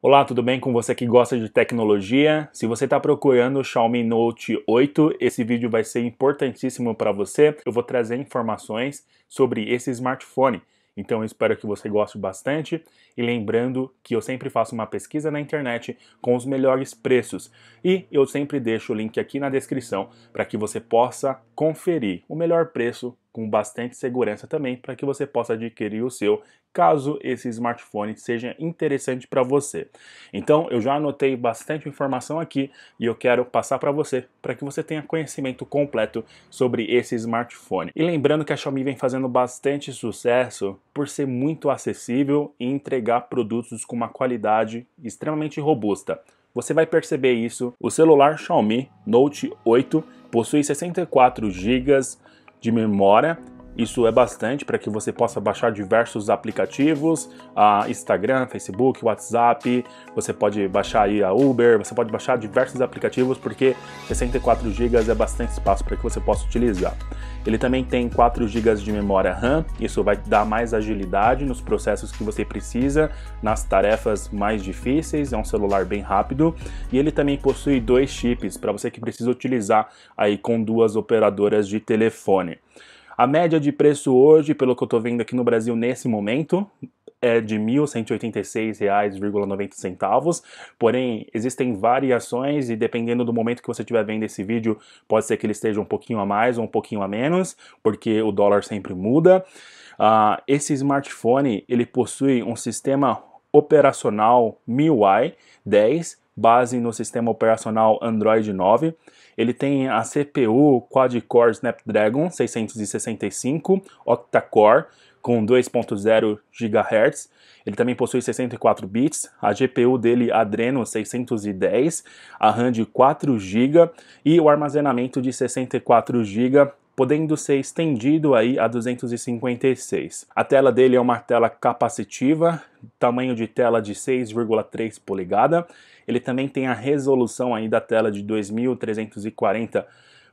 Olá, tudo bem com você que gosta de tecnologia? Se você está procurando o Xiaomi Note 8, esse vídeo vai ser importantíssimo para você. Eu vou trazer informações sobre esse smartphone. Então espero que você goste bastante e lembrando que eu sempre faço uma pesquisa na internet com os melhores preços e eu sempre deixo o link aqui na descrição para que você possa conferir o melhor preço com bastante segurança também para que você possa adquirir o seu caso esse smartphone seja interessante para você. Então, eu já anotei bastante informação aqui e eu quero passar para você para que você tenha conhecimento completo sobre esse smartphone. E lembrando que a Xiaomi vem fazendo bastante sucesso por ser muito acessível e entregar produtos com uma qualidade extremamente robusta. Você vai perceber isso. O celular Xiaomi Note 8 possui 64 GB de memória isso é bastante para que você possa baixar diversos aplicativos, a Instagram, Facebook, WhatsApp, você pode baixar aí a Uber, você pode baixar diversos aplicativos porque 64 GB é bastante espaço para que você possa utilizar. Ele também tem 4 GB de memória RAM, isso vai dar mais agilidade nos processos que você precisa, nas tarefas mais difíceis, é um celular bem rápido. E ele também possui dois chips para você que precisa utilizar aí com duas operadoras de telefone. A média de preço hoje, pelo que eu estou vendo aqui no Brasil nesse momento, é de R$ 1.186,90. Porém, existem variações e dependendo do momento que você estiver vendo esse vídeo, pode ser que ele esteja um pouquinho a mais ou um pouquinho a menos, porque o dólar sempre muda. Uh, esse smartphone ele possui um sistema operacional MIUI 10 base no sistema operacional Android 9. Ele tem a CPU quad-core Snapdragon 665 octa-core com 2.0 GHz. Ele também possui 64 bits, a GPU dele Adreno 610, a RAM de 4 GB e o armazenamento de 64 GB podendo ser estendido aí a 256. A tela dele é uma tela capacitiva, tamanho de tela de 6,3 polegada. Ele também tem a resolução aí da tela de 2340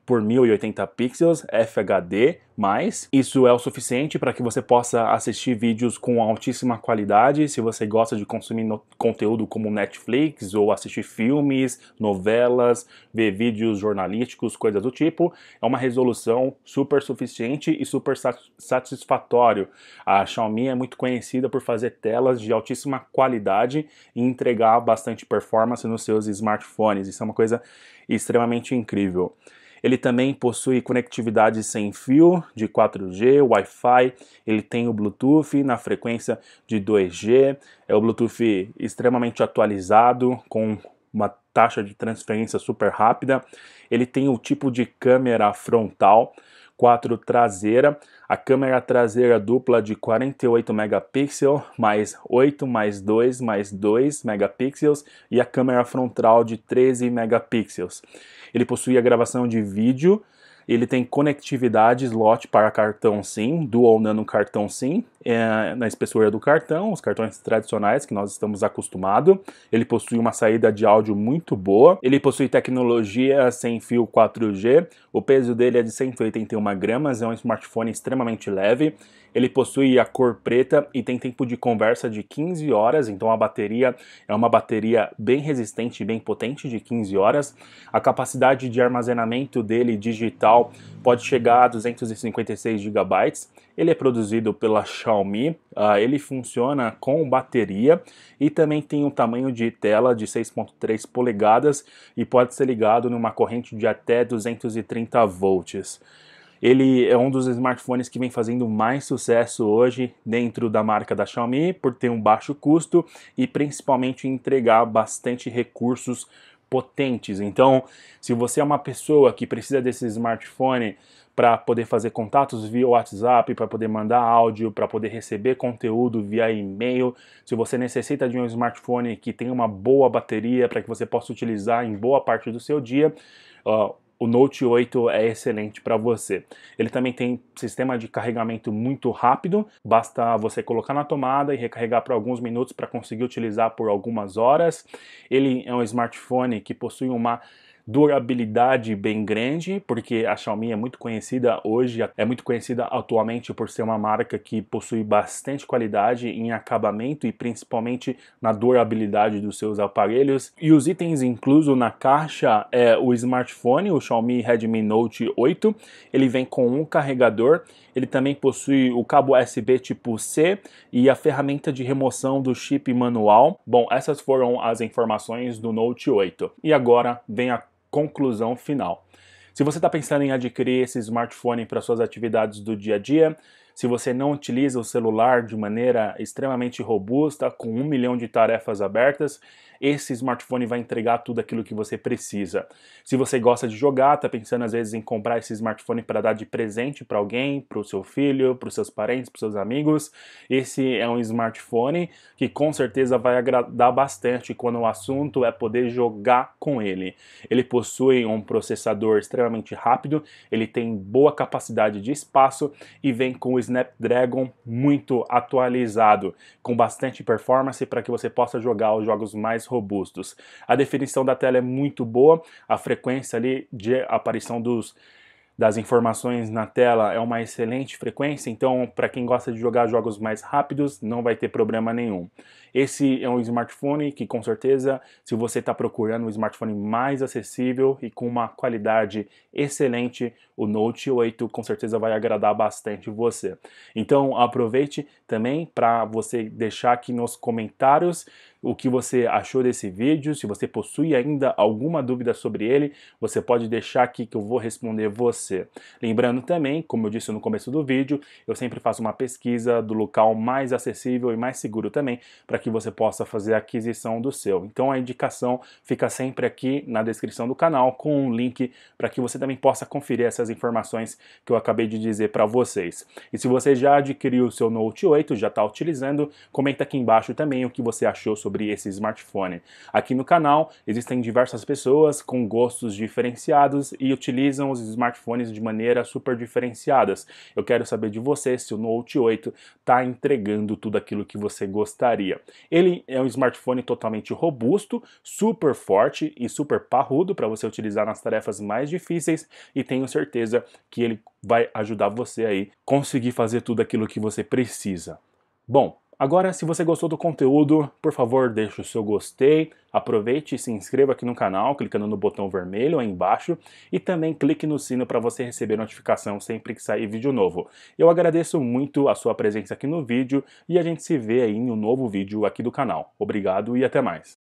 por 1080 pixels FHD, mas isso é o suficiente para que você possa assistir vídeos com altíssima qualidade. Se você gosta de consumir conteúdo como Netflix ou assistir filmes, novelas, ver vídeos jornalísticos, coisas do tipo, é uma resolução super suficiente e super satisfatório. A Xiaomi é muito conhecida por fazer telas de altíssima qualidade e entregar bastante performance nos seus smartphones. Isso é uma coisa extremamente incrível. Ele também possui conectividade sem fio de 4G, Wi-Fi, ele tem o Bluetooth na frequência de 2G, é o Bluetooth extremamente atualizado com uma taxa de transferência super rápida. Ele tem o tipo de câmera frontal 4 traseira, a câmera traseira dupla de 48 megapixels, mais 8, mais 2, mais 2 megapixels e a câmera frontal de 13 megapixels. Ele possui a gravação de vídeo ele tem conectividade slot para cartão SIM, dual nano cartão SIM, é, na espessura do cartão, os cartões tradicionais que nós estamos acostumados. Ele possui uma saída de áudio muito boa. Ele possui tecnologia sem fio 4G. O peso dele é de 181 gramas, é um smartphone extremamente leve. Ele possui a cor preta e tem tempo de conversa de 15 horas, então a bateria é uma bateria bem resistente e bem potente de 15 horas. A capacidade de armazenamento dele digital total pode chegar a 256 GB. Ele é produzido pela Xiaomi, uh, ele funciona com bateria e também tem um tamanho de tela de 6.3 polegadas e pode ser ligado numa corrente de até 230 volts. Ele é um dos smartphones que vem fazendo mais sucesso hoje dentro da marca da Xiaomi por ter um baixo custo e principalmente entregar bastante recursos potentes. Então, se você é uma pessoa que precisa desse smartphone para poder fazer contatos via WhatsApp, para poder mandar áudio, para poder receber conteúdo via e-mail. Se você necessita de um smartphone que tenha uma boa bateria para que você possa utilizar em boa parte do seu dia, uh, o Note 8 é excelente para você. Ele também tem sistema de carregamento muito rápido, basta você colocar na tomada e recarregar por alguns minutos para conseguir utilizar por algumas horas. Ele é um smartphone que possui uma durabilidade bem grande, porque a Xiaomi é muito conhecida hoje, é muito conhecida atualmente por ser uma marca que possui bastante qualidade em acabamento e principalmente na durabilidade dos seus aparelhos. E os itens inclusos na caixa é o smartphone, o Xiaomi Redmi Note 8, ele vem com um carregador, ele também possui o cabo USB tipo C e a ferramenta de remoção do chip manual. Bom, essas foram as informações do Note 8. E agora vem a conclusão final. Se você está pensando em adquirir esse smartphone para suas atividades do dia a dia, se você não utiliza o celular de maneira extremamente robusta, com um milhão de tarefas abertas, esse smartphone vai entregar tudo aquilo que você precisa. Se você gosta de jogar, está pensando às vezes em comprar esse smartphone para dar de presente para alguém, para o seu filho, para os seus parentes, para os seus amigos, esse é um smartphone que com certeza vai agradar bastante quando o assunto é poder jogar com ele. Ele possui um processador extremamente rápido, ele tem boa capacidade de espaço e vem com o Snapdragon muito atualizado, com bastante performance para que você possa jogar os jogos mais robustos. A definição da tela é muito boa, a frequência ali de aparição dos das informações na tela é uma excelente frequência, então para quem gosta de jogar jogos mais rápidos, não vai ter problema nenhum. Esse é um smartphone que com certeza, se você está procurando um smartphone mais acessível e com uma qualidade excelente, o Note 8 com certeza vai agradar bastante você. Então aproveite também para você deixar aqui nos comentários o que você achou desse vídeo. Se você possui ainda alguma dúvida sobre ele, você pode deixar aqui que eu vou responder você. Lembrando também, como eu disse no começo do vídeo, eu sempre faço uma pesquisa do local mais acessível e mais seguro também, para que você possa fazer a aquisição do seu. Então a indicação fica sempre aqui na descrição do canal com um link para que você também possa conferir essas informações que eu acabei de dizer para vocês. E se você já adquiriu o seu Note 8, já está utilizando, comenta aqui embaixo também o que você achou sobre sobre esse smartphone. Aqui no canal existem diversas pessoas com gostos diferenciados e utilizam os smartphones de maneira super diferenciadas. Eu quero saber de você se o Note 8 está entregando tudo aquilo que você gostaria. Ele é um smartphone totalmente robusto, super forte e super parrudo para você utilizar nas tarefas mais difíceis e tenho certeza que ele vai ajudar você aí conseguir fazer tudo aquilo que você precisa. Bom, Agora, se você gostou do conteúdo, por favor, deixe o seu gostei, aproveite e se inscreva aqui no canal, clicando no botão vermelho aí embaixo, e também clique no sino para você receber notificação sempre que sair vídeo novo. Eu agradeço muito a sua presença aqui no vídeo e a gente se vê aí em um novo vídeo aqui do canal. Obrigado e até mais.